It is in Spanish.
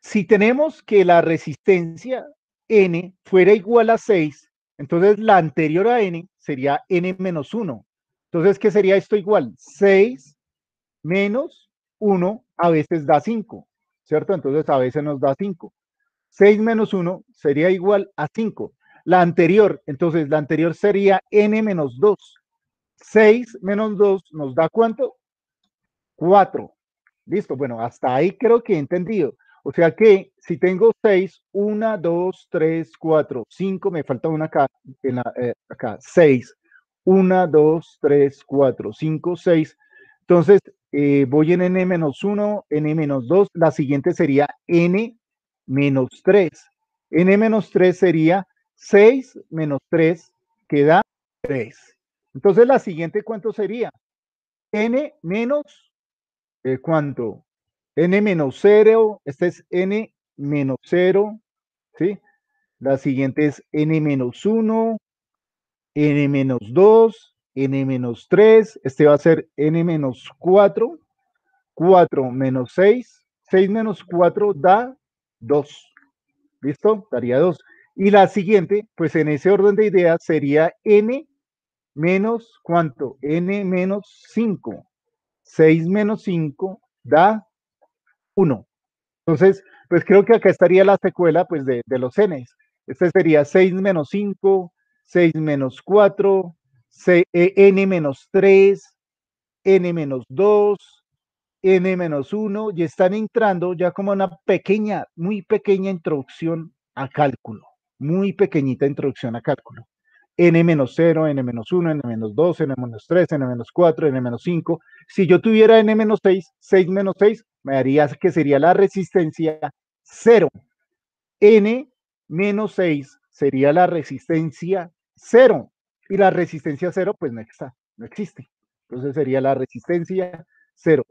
si tenemos que la resistencia n fuera igual a 6, entonces la anterior a n sería n menos 1. Entonces, ¿qué sería esto igual? 6 menos 1 a veces da 5, ¿cierto? Entonces a veces nos da 5. 6 menos 1 sería igual a 5. La anterior, entonces la anterior sería n menos 2. 6 menos 2 nos da cuánto? 4. Listo, bueno, hasta ahí creo que he entendido. O sea que si tengo 6, 1, 2, 3, 4, 5, me falta una acá, en la, 6, 1, 2, 3, 4, 5, 6. Entonces eh, voy en n-1, n-2, la siguiente sería n-3. n-3 sería 6 menos 3, que da 3. Entonces la siguiente, ¿cuánto sería? n menos, eh, ¿cuánto? n menos 0, este es n menos 0, ¿sí? La siguiente es n menos 1, n menos 2, n menos 3, este va a ser n menos 4, 4 menos 6, 6 menos 4 da 2, ¿listo? Daría 2. Y la siguiente, pues en ese orden de ideas sería n menos cuánto, n menos 5, 6 menos 5 da 1. Entonces, pues creo que acá estaría la secuela pues, de, los n Este sería 6 menos 5, 6 menos 4, n menos 3, n menos 2, n menos 1, y están entrando ya como una pequeña, muy pequeña introducción a cálculo, muy pequeñita introducción a cálculo. n menos 0, n menos 1, n menos 2, n menos 3, n menos 4, n menos 5. Si yo tuviera n menos 6, 6 menos 6, me que sería la resistencia 0. N menos 6 sería la resistencia 0. Y la resistencia 0, pues no está, no existe. Entonces sería la resistencia 0.